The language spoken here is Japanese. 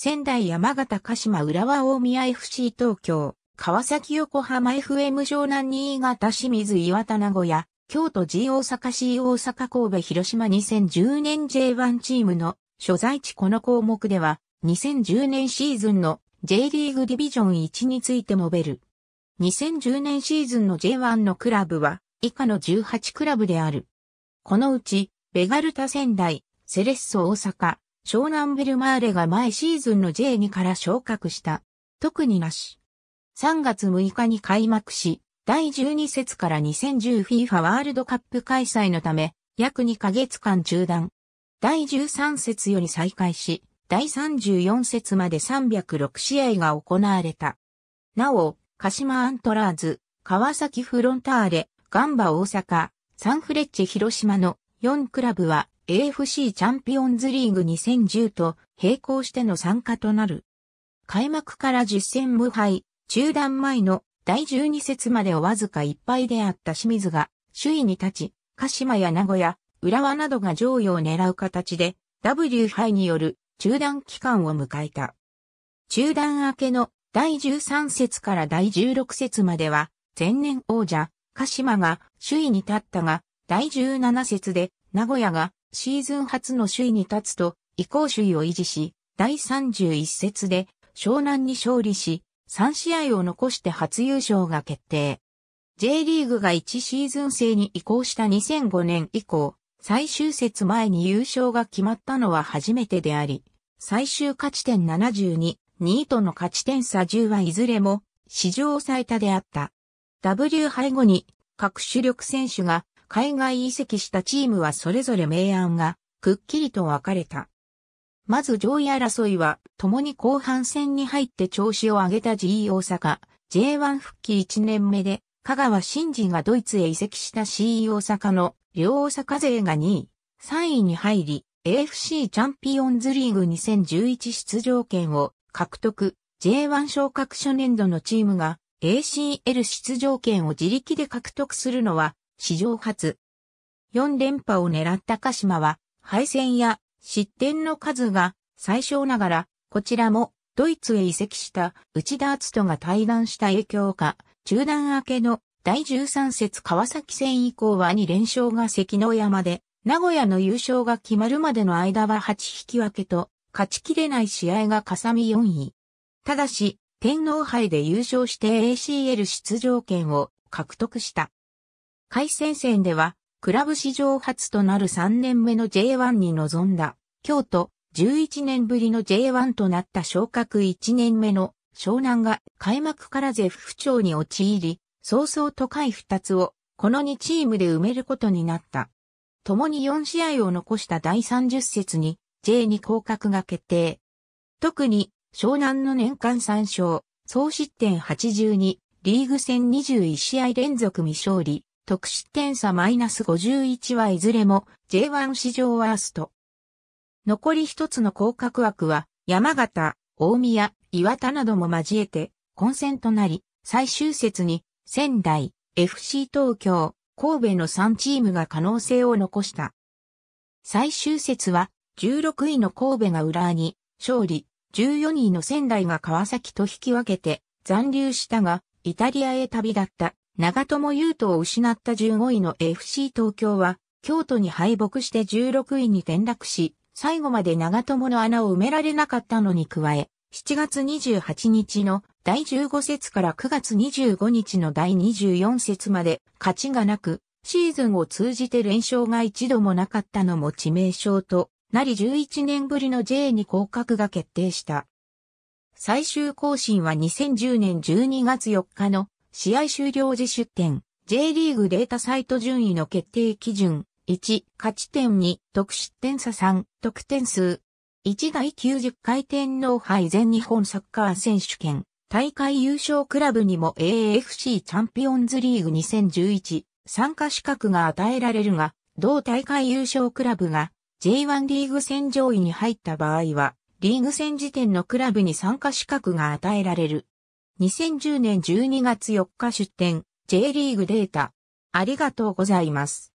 仙台山形鹿島浦和大宮 FC 東京、川崎横浜 FM 湘南新潟清水岩田名古屋、京都 G 大阪 C 大阪神戸広島2010年 J1 チームの所在地この項目では、2010年シーズンの J リーグディビジョン1について述べる。2010年シーズンの J1 のクラブは、以下の18クラブである。このうち、ベガルタ仙台、セレッソ大阪、湘南ベルマーレが前シーズンの J2 から昇格した。特になし。3月6日に開幕し、第12節から 2010FIFA ワールドカップ開催のため、約2ヶ月間中断。第13節より再開し、第34節まで306試合が行われた。なお、鹿島アントラーズ、川崎フロンターレ、ガンバ大阪、サンフレッチェ広島の4クラブは AFC チャンピオンズリーグ2010と並行しての参加となる。開幕から10戦無敗、中断前の第12節までをわずか1敗であった清水が首位に立ち、鹿島や名古屋、浦和などが上位を狙う形で W 杯による中断期間を迎えた。中断明けの第13節から第16節までは前年王者、鹿島が首位に立ったが、第17節で名古屋がシーズン初の首位に立つと、移行首位を維持し、第31節で湘南に勝利し、3試合を残して初優勝が決定。J リーグが1シーズン制に移行した2005年以降、最終節前に優勝が決まったのは初めてであり、最終勝ち点72、2位との勝ち点差10はいずれも史上最多であった。W 杯後に各主力選手が海外移籍したチームはそれぞれ明暗がくっきりと分かれた。まず上位争いは、共に後半戦に入って調子を上げた GE 大阪、J1 復帰1年目で、香川真司がドイツへ移籍した CE 大阪の両大阪勢が2位、3位に入り、AFC チャンピオンズリーグ2011出場権を獲得、J1 昇格初年度のチームが ACL 出場権を自力で獲得するのは史上初。4連覇を狙った鹿島は、敗戦や失点の数が最小ながら、こちらもドイツへ移籍した内田篤人が対談した影響か、中断明けの第13節川崎戦以降は2連勝が関の山で、名古屋の優勝が決まるまでの間は8引き分けと、勝ちきれない試合がかさみ4位。ただし、天皇杯で優勝して ACL 出場権を獲得した。海戦線では、クラブ史上初となる3年目の J1 に臨んだ、京都、11年ぶりの J1 となった昇格1年目の湘南が開幕から絶不調に陥り、早々と会2つをこの2チームで埋めることになった。共に4試合を残した第30節に J2 降格が決定。特に湘南の年間3勝、総失点82、リーグ戦21試合連続未勝利、得失点差マイナス51はいずれも J1 史上ワースト。残り一つの降格枠は山形、大宮、岩田なども交えて混戦となり、最終節に仙台、FC 東京、神戸の3チームが可能性を残した。最終節は16位の神戸が浦和に勝利、14位の仙台が川崎と引き分けて残留したが、イタリアへ旅立った。長友優都を失った15位の FC 東京は、京都に敗北して16位に転落し、最後まで長友の穴を埋められなかったのに加え、7月28日の第15節から9月25日の第24節まで勝ちがなく、シーズンを通じて連勝が一度もなかったのも致命傷となり11年ぶりの J に降格が決定した。最終更新は2010年12月4日の試合終了時出展、J リーグデータサイト順位の決定基準、1、勝ち点2、得失点差3、得点数。1第90回天皇杯全日本サッカー選手権、大会優勝クラブにも AAFC チャンピオンズリーグ2011参加資格が与えられるが、同大会優勝クラブが J1 リーグ戦上位に入った場合は、リーグ戦時点のクラブに参加資格が与えられる。2010年12月4日出展 J リーグデータ。ありがとうございます。